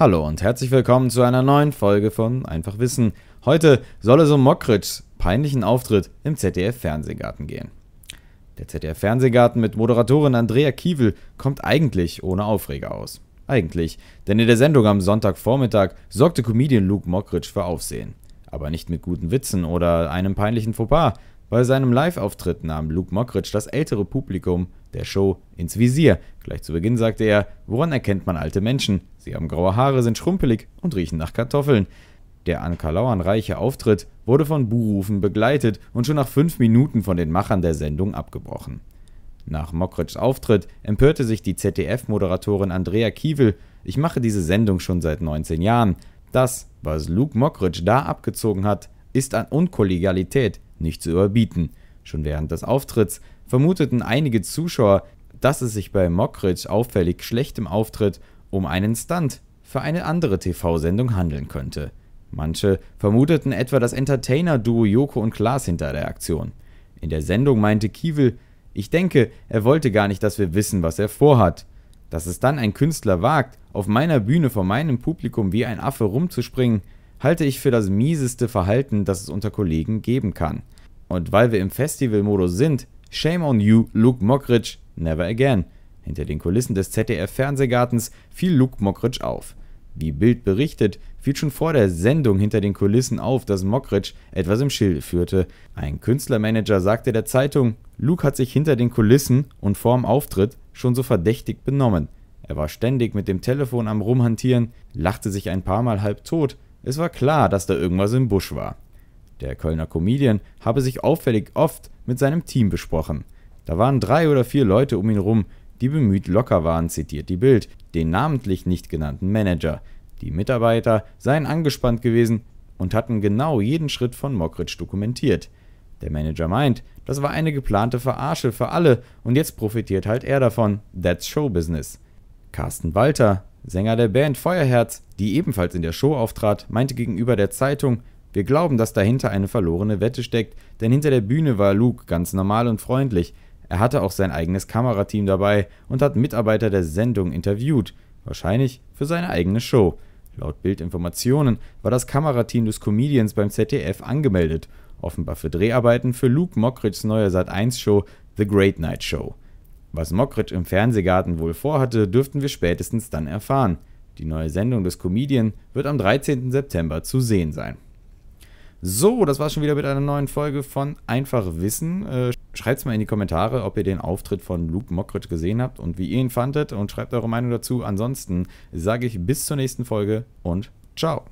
Hallo und herzlich willkommen zu einer neuen Folge von Einfach Wissen. Heute soll es um Mockritschs peinlichen Auftritt im ZDF-Fernsehgarten gehen. Der ZDF-Fernsehgarten mit Moderatorin Andrea Kiewel kommt eigentlich ohne Aufreger aus. Eigentlich, denn in der Sendung am Sonntagvormittag sorgte Comedian Luke Mockridge für Aufsehen. Aber nicht mit guten Witzen oder einem peinlichen Fauxpas, bei seinem Live-Auftritt nahm Luke Mockridge das ältere Publikum der Show ins Visier. Gleich zu Beginn sagte er, woran erkennt man alte Menschen? Sie haben graue Haare, sind schrumpelig und riechen nach Kartoffeln. Der an Kalauern reiche Auftritt wurde von Buhrufen begleitet und schon nach fünf Minuten von den Machern der Sendung abgebrochen. Nach Mockridges Auftritt empörte sich die ZDF-Moderatorin Andrea Kiewel, ich mache diese Sendung schon seit 19 Jahren. Das, was Luke Mockridge da abgezogen hat, ist an Unkollegialität, nicht zu überbieten. Schon während des Auftritts vermuteten einige Zuschauer, dass es sich bei Mockridge auffällig schlechtem Auftritt um einen Stunt für eine andere TV-Sendung handeln könnte. Manche vermuteten etwa das Entertainer-Duo Joko und Klaas hinter der Aktion. In der Sendung meinte Kiewel, ich denke, er wollte gar nicht, dass wir wissen, was er vorhat. Dass es dann ein Künstler wagt, auf meiner Bühne vor meinem Publikum wie ein Affe rumzuspringen, halte ich für das mieseste Verhalten, das es unter Kollegen geben kann. Und weil wir im Festivalmodus sind, shame on you, Luke Mockridge, never again. Hinter den Kulissen des ZDF-Fernsehgartens fiel Luke Mockridge auf. Wie Bild berichtet, fiel schon vor der Sendung hinter den Kulissen auf, dass Mockridge etwas im Schilde führte. Ein Künstlermanager sagte der Zeitung, Luke hat sich hinter den Kulissen und vorm Auftritt schon so verdächtig benommen. Er war ständig mit dem Telefon am Rumhantieren, lachte sich ein paar Mal halb tot es war klar, dass da irgendwas im Busch war. Der Kölner Comedian habe sich auffällig oft mit seinem Team besprochen. Da waren drei oder vier Leute um ihn rum, die bemüht locker waren, zitiert die Bild, den namentlich nicht genannten Manager. Die Mitarbeiter seien angespannt gewesen und hatten genau jeden Schritt von Mokritsch dokumentiert. Der Manager meint, das war eine geplante Verarsche für alle und jetzt profitiert halt er davon. That's Showbusiness. Carsten Walter, Sänger der Band Feuerherz, die ebenfalls in der Show auftrat, meinte gegenüber der Zeitung: „ Wir glauben, dass dahinter eine verlorene Wette steckt, denn hinter der Bühne war Luke ganz normal und freundlich. Er hatte auch sein eigenes Kamerateam dabei und hat Mitarbeiter der Sendung interviewt – wahrscheinlich für seine eigene Show. “Laut Bildinformationen war das Kamerateam des Comedians beim ZDF angemeldet – offenbar für Dreharbeiten für Luke Mockridges neue sat 1 show The Great Night Show was Mockridge im Fernsehgarten wohl vorhatte, dürften wir spätestens dann erfahren. Die neue Sendung des Comedian wird am 13. September zu sehen sein. So, das war's schon wieder mit einer neuen Folge von Einfach Wissen. Äh, schreibt's mal in die Kommentare, ob ihr den Auftritt von Luke Mockridge gesehen habt und wie ihr ihn fandet und schreibt eure Meinung dazu. Ansonsten sage ich bis zur nächsten Folge und ciao.